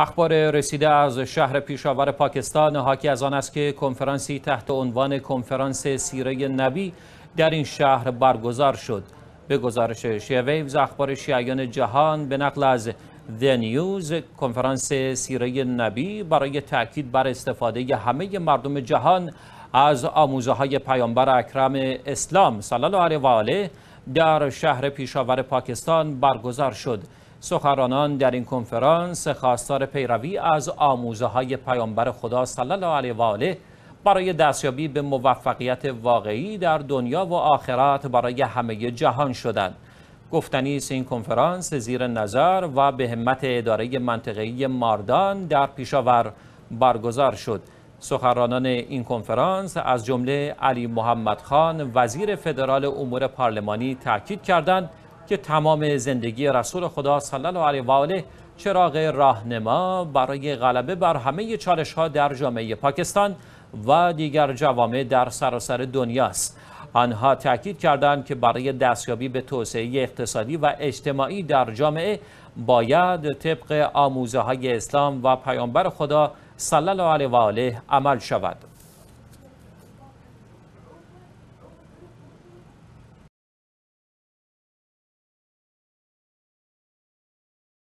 اخبار رسیده از شهر پیشاور پاکستان حاکی از آن است که کنفرانسی تحت عنوان کنفرانس سیره نبی در این شهر برگزار شد به گزارش شیویوز اخبار شیعیان جهان به نقل از The News کنفرانس سیره نبی برای تاکید بر استفاده همه مردم جهان از آموزه های پیامبر اکرم اسلام صلی الله علیه و آله در شهر پیشاور پاکستان برگزار شد سخرانان در این کنفرانس خواستار پیروی از آموزه های پیامبر خدا صلی الله علیه و آله برای دستیابی به موفقیت واقعی در دنیا و آخرات برای همه جهان شدند. گفتنی است این کنفرانس زیر نظر و به همت اداره منطقه‌ای ماردان در پیشاور برگزار شد. سخرانان این کنفرانس از جمله علی محمد خان وزیر فدرال امور پارلمانی تاکید کردند که تمام زندگی رسول خدا صلی الله علیه و آله چراغ راهنما برای غلبه بر همه چالش ها در جامعه پاکستان و دیگر جوامع در سراسر دنیا است آنها تاکید کردند که برای دستیابی به توسعه اقتصادی و اجتماعی در جامعه باید طبق آموزه های اسلام و پیامبر خدا صلی الله علیه و آله عمل شود